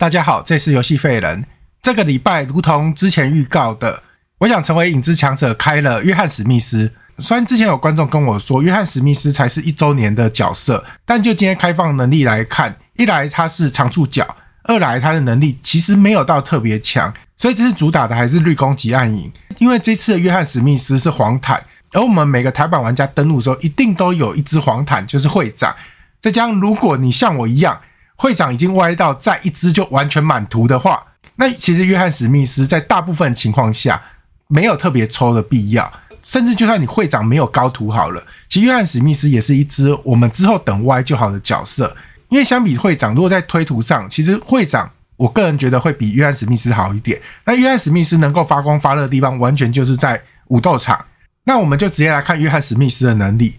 大家好，这是游戏废人，这个礼拜如同之前预告的，我想成为影之强者，开了约翰史密斯。虽然之前有观众跟我说约翰史密斯才是一周年的角色，但就今天开放能力来看，一来他是长触角，二来他的能力其实没有到特别强，所以这次主打的还是绿攻击暗影。因为这次的约翰史密斯是黄毯，而我们每个台版玩家登录时候，一定都有一只黄毯，就是会长。再加上如果你像我一样。会长已经歪到再一支就完全满图的话，那其实约翰史密斯在大部分情况下没有特别抽的必要。甚至就算你会长没有高图好了，其实约翰史密斯也是一支我们之后等歪就好的角色。因为相比会长，如果在推图上，其实会长我个人觉得会比约翰史密斯好一点。那约翰史密斯能够发光发热的地方，完全就是在武斗场。那我们就直接来看约翰史密斯的能力。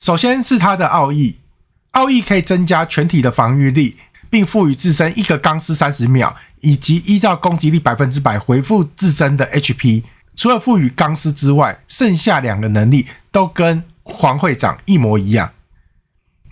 首先是他的奥义。奥义可以增加全体的防御力，并赋予自身一个钢丝三十秒，以及依照攻击力百分之百回复自身的 HP。除了赋予钢丝之外，剩下两个能力都跟黄会长一模一样。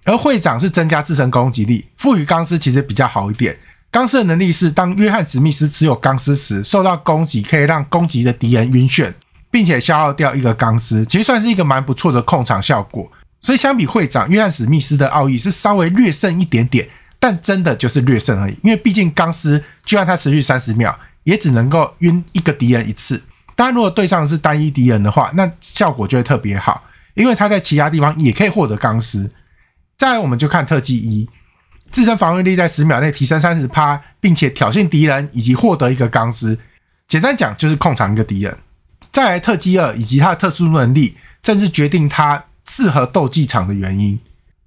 而会长是增加自身攻击力，赋予钢丝其实比较好一点。钢丝的能力是当约翰史密斯持有钢丝时，受到攻击可以让攻击的敌人晕眩，并且消耗掉一个钢丝，其实算是一个蛮不错的控场效果。所以相比会长约翰史密斯的奥义是稍微略胜一点点，但真的就是略胜而已，因为毕竟钢丝就算它持续三十秒，也只能够晕一个敌人一次。当然，如果对上的是单一敌人的话，那效果就会特别好，因为他在其他地方也可以获得钢丝。再来，我们就看特技一，自身防御力在十秒内提升三十趴，并且挑衅敌人以及获得一个钢丝。简单讲就是控场一个敌人。再来，特技二以及他的特殊能力，甚至决定他。适合斗技场的原因，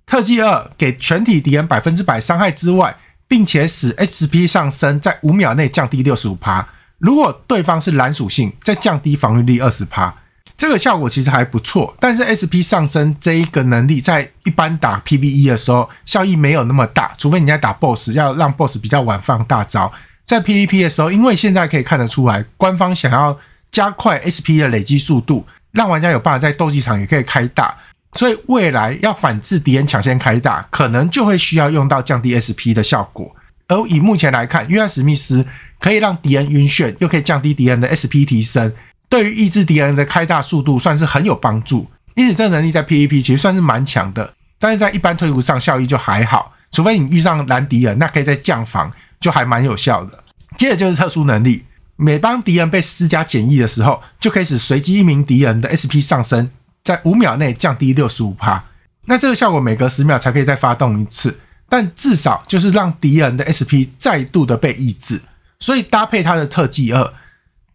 特技二给全体敌人百分之百伤害之外，并且使 SP 上升，在五秒内降低六十五趴。如果对方是蓝属性，再降低防御力二十趴。这个效果其实还不错，但是 SP 上升这一个能力，在一般打 PVE 的时候效益没有那么大，除非你在打 BOSS，要让 BOSS 比较晚放大招。在 PVP 的时候，因为现在可以看得出来，官方想要加快 SP 的累积速度，让玩家有办法在斗技场也可以开大。所以未来要反制敌人抢先开大，可能就会需要用到降低 SP 的效果。而以目前来看，约翰史密斯可以让敌人晕眩，又可以降低敌人的 SP 提升，对于抑制敌人的开大速度算是很有帮助。因此，这能力在 PVP 其实算是蛮强的，但是在一般推图上效益就还好。除非你遇上蓝敌人，那可以在降防就还蛮有效的。接着就是特殊能力，每帮敌人被施加减益的时候，就可以使随机一名敌人的 SP 上升。在五秒内降低六十五帕，那这个效果每隔十秒才可以再发动一次，但至少就是让敌人的 SP 再度的被抑制。所以搭配他的特技二，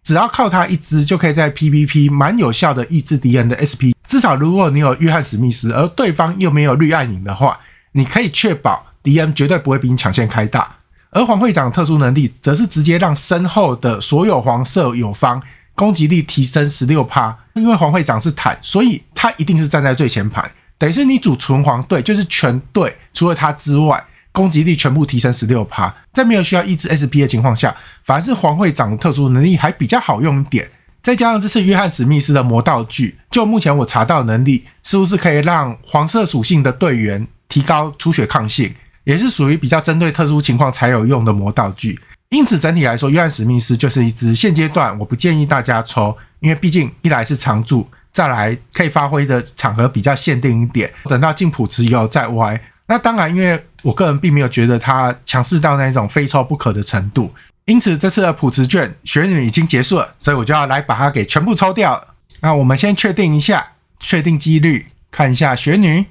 只要靠他一支就可以在 PVP 蛮有效的抑制敌人的 SP。至少如果你有约翰史密斯，而对方又没有绿暗影的话，你可以确保敌人绝对不会比你抢先开大。而黄会长的特殊能力则是直接让身后的所有黄色友方攻击力提升十六趴。因为黄会长是坦，所以他一定是站在最前排。等于是你组纯黄队，就是全队除了他之外，攻击力全部提升十六趴。在没有需要一制 SP 的情况下，反而是黄会长的特殊能力还比较好用一点。再加上这次约翰史密斯的魔道具，就目前我查到能力，似乎是可以让黄色属性的队员提高出血抗性，也是属于比较针对特殊情况才有用的魔道具。因此整体来说，约翰史密斯就是一支现阶段我不建议大家抽。因为毕竟一来是常驻，再来可以发挥的场合比较限定一点，等到进普池以后再歪。那当然，因为我个人并没有觉得它强势到那种非抽不可的程度，因此这次的普池卷玄女已经结束了，所以我就要来把它给全部抽掉。那我们先确定一下，确定几率，看一下玄女。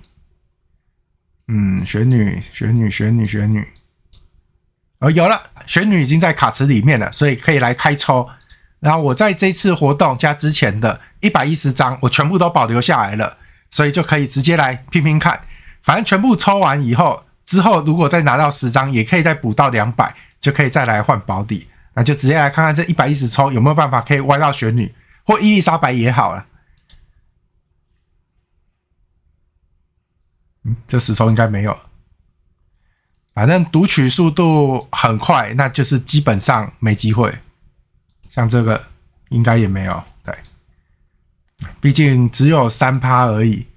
嗯，玄女，玄女，玄女，玄女。哦，有了，玄女已经在卡池里面了，所以可以来开抽。然后我在这次活动加之前的一百一十张，我全部都保留下来了，所以就可以直接来拼拼看。反正全部抽完以后，之后如果再拿到十张，也可以再补到两百，就可以再来换保底。那就直接来看看这一百一十抽有没有办法可以歪到玄女或伊丽莎白也好了。嗯，这十抽应该没有。反正读取速度很快，那就是基本上没机会。像这个应该也没有对，毕竟只有三趴而已。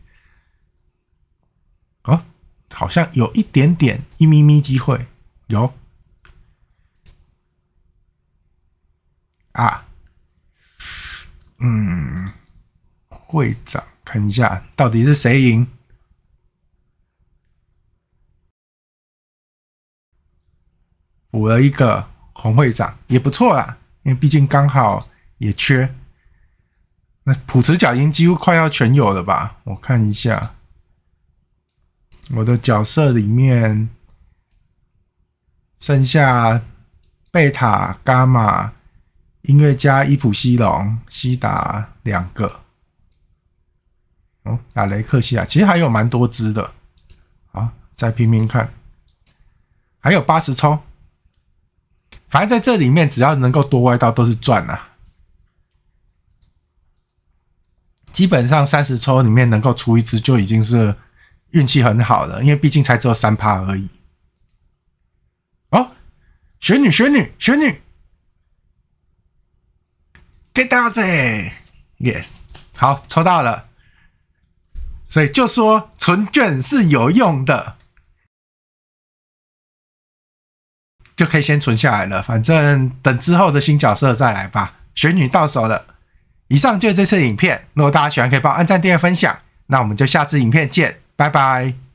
哦，好像有一点点一咪咪机会有啊，嗯，会长看一下到底是谁赢，补了一个红会长也不错啦。因为毕竟刚好也缺，那普角已音几乎快要全有了吧？我看一下我的角色里面剩下贝塔、伽马、音乐家伊普西龙、西达两个。哦，打雷克西亚其实还有蛮多只的，啊，再拼拼看，还有八十抽。反正在这里面，只要能够多歪到都是赚啊！基本上三十抽里面能够出一只，就已经是运气很好的，因为毕竟才只有三趴而已。哦，玄女，玄女，玄女，get out！哎，yes，好，抽到了。所以就说存卷是有用的。就可以先存下来了，反正等之后的新角色再来吧。玄女到手了，以上就是这次影片。如果大家喜欢，可以帮我按赞、订阅、分享。那我们就下次影片见，拜拜。